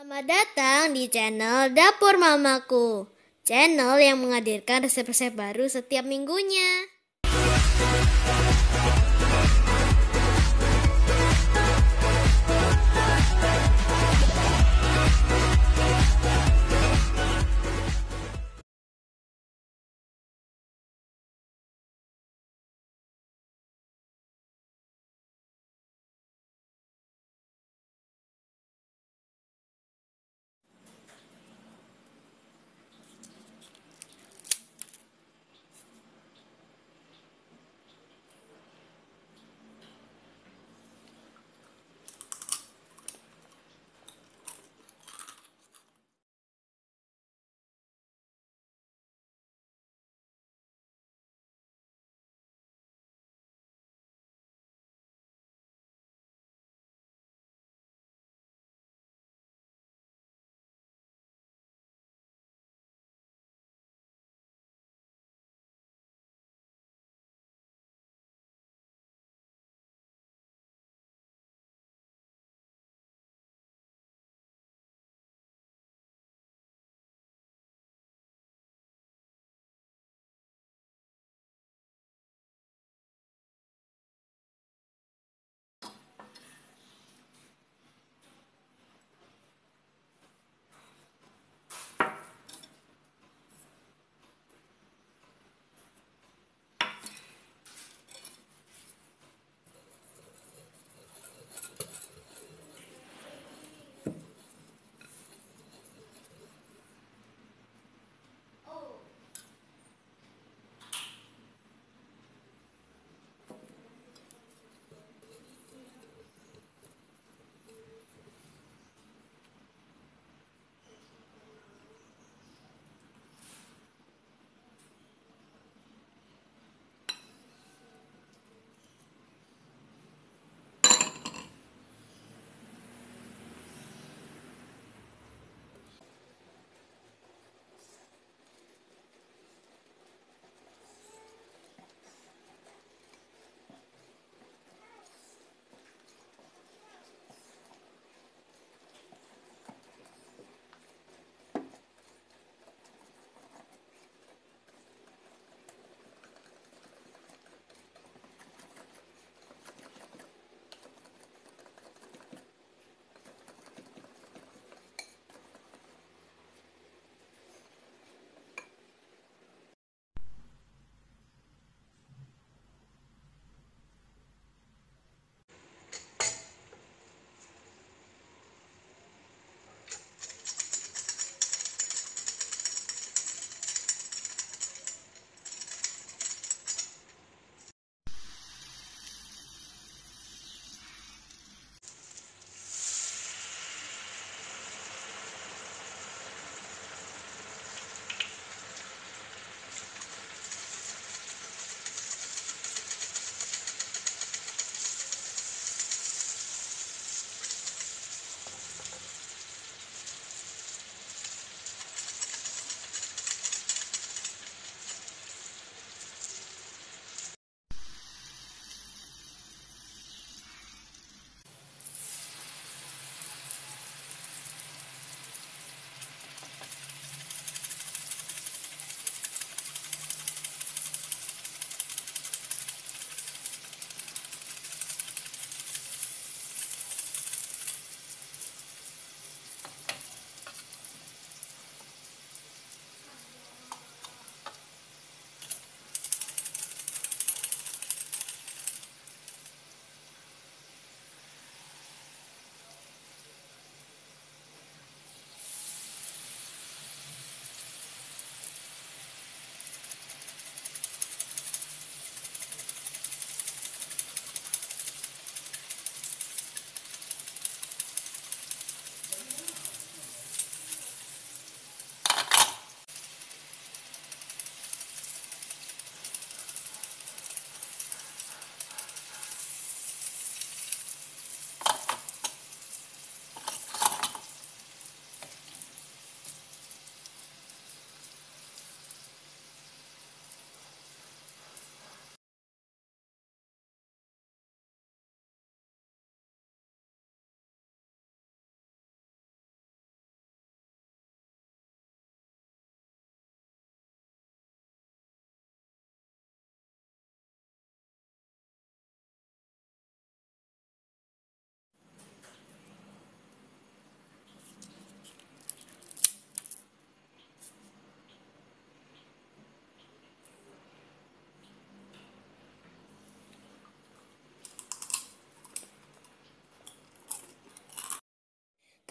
Selamat datang di channel Dapur Mamaku, channel yang menghadirkan resep-resep baru setiap minggunya.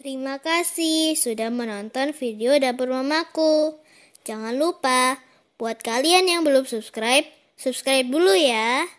Terima kasih sudah menonton video dapur mamaku. Jangan lupa, buat kalian yang belum subscribe, subscribe dulu ya.